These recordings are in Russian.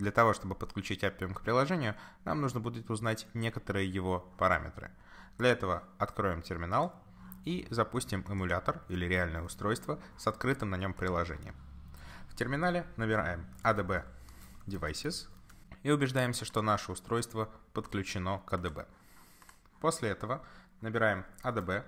Для того, чтобы подключить Appium к приложению, нам нужно будет узнать некоторые его параметры. Для этого откроем терминал и запустим эмулятор или реальное устройство с открытым на нем приложением. В терминале набираем ADB Devices и убеждаемся, что наше устройство подключено к ADB. После этого набираем ADB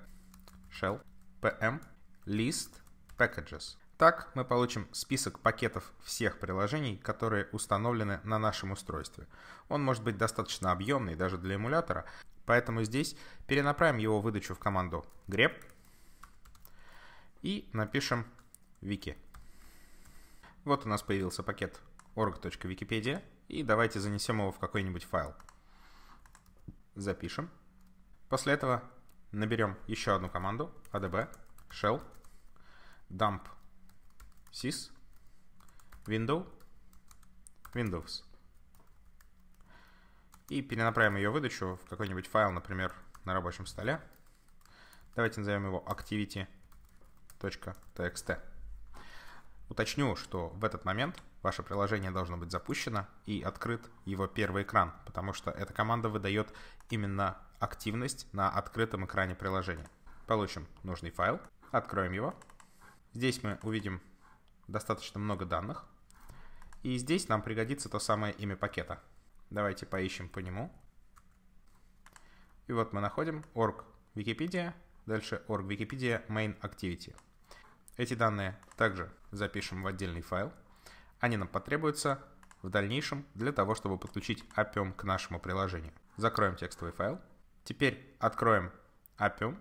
Shell PM List Packages. Так мы получим список пакетов всех приложений, которые установлены на нашем устройстве. Он может быть достаточно объемный даже для эмулятора, поэтому здесь перенаправим его выдачу в команду grep и напишем wiki. Вот у нас появился пакет org.wikipedia и давайте занесем его в какой-нибудь файл. Запишем. После этого наберем еще одну команду adb shell dump sys window windows. И перенаправим ее выдачу в какой-нибудь файл, например, на рабочем столе. Давайте назовем его activity.txt. Уточню, что в этот момент ваше приложение должно быть запущено и открыт его первый экран, потому что эта команда выдает именно активность на открытом экране приложения. Получим нужный файл, откроем его. Здесь мы увидим достаточно много данных. И здесь нам пригодится то самое имя пакета. Давайте поищем по нему. И вот мы находим org Wikipedia, дальше org Wikipedia main activity. Эти данные также запишем в отдельный файл. Они нам потребуются в дальнейшем для того, чтобы подключить Appium к нашему приложению. Закроем текстовый файл. Теперь откроем Appium,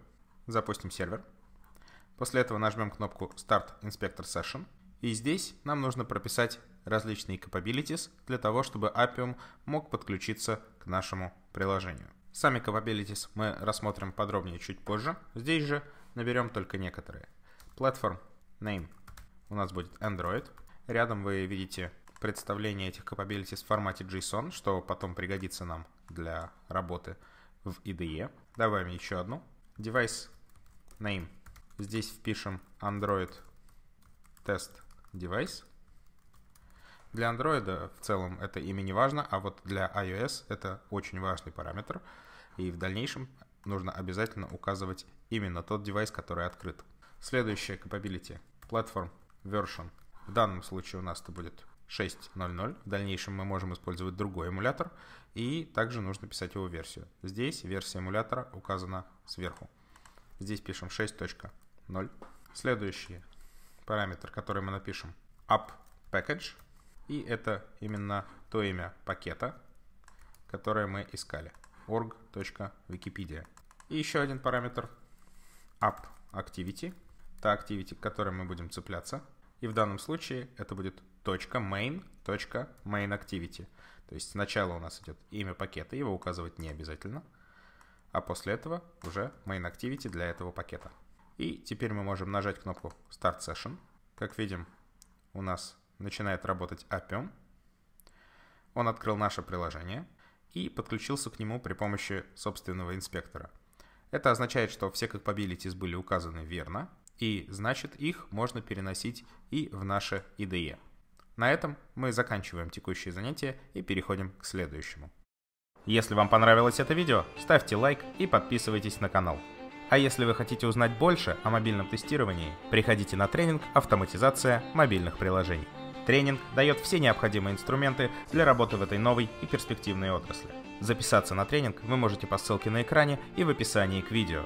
запустим сервер. После этого нажмем кнопку Start Inspector Session – и здесь нам нужно прописать различные capabilities для того, чтобы Appium мог подключиться к нашему приложению. Сами capabilities мы рассмотрим подробнее чуть позже. Здесь же наберем только некоторые. Platform name у нас будет Android. Рядом вы видите представление этих capabilities в формате JSON, что потом пригодится нам для работы в IDE. Добавим еще одну. Device name. Здесь впишем Android test девайс. Для Android в целом это имя не важно, а вот для iOS это очень важный параметр. И в дальнейшем нужно обязательно указывать именно тот девайс, который открыт. Следующее capability platform version. В данном случае у нас это будет 6.0.0. В дальнейшем мы можем использовать другой эмулятор. И также нужно писать его версию. Здесь версия эмулятора указана сверху. Здесь пишем 6.0. Следующие параметр, который мы напишем app package. И это именно то имя пакета, которое мы искали. org.wikipedia. И еще один параметр app activity. Та activity, к которой мы будем цепляться. И в данном случае это будет main main activity То есть сначала у нас идет имя пакета, его указывать не обязательно. А после этого уже main activity для этого пакета. И теперь мы можем нажать кнопку Start Session. Как видим, у нас начинает работать API. Он открыл наше приложение и подключился к нему при помощи собственного инспектора. Это означает, что все как capabilities были указаны верно, и значит их можно переносить и в наше IDE. На этом мы заканчиваем текущее занятие и переходим к следующему. Если вам понравилось это видео, ставьте лайк и подписывайтесь на канал. А если вы хотите узнать больше о мобильном тестировании, приходите на тренинг «Автоматизация мобильных приложений». Тренинг дает все необходимые инструменты для работы в этой новой и перспективной отрасли. Записаться на тренинг вы можете по ссылке на экране и в описании к видео.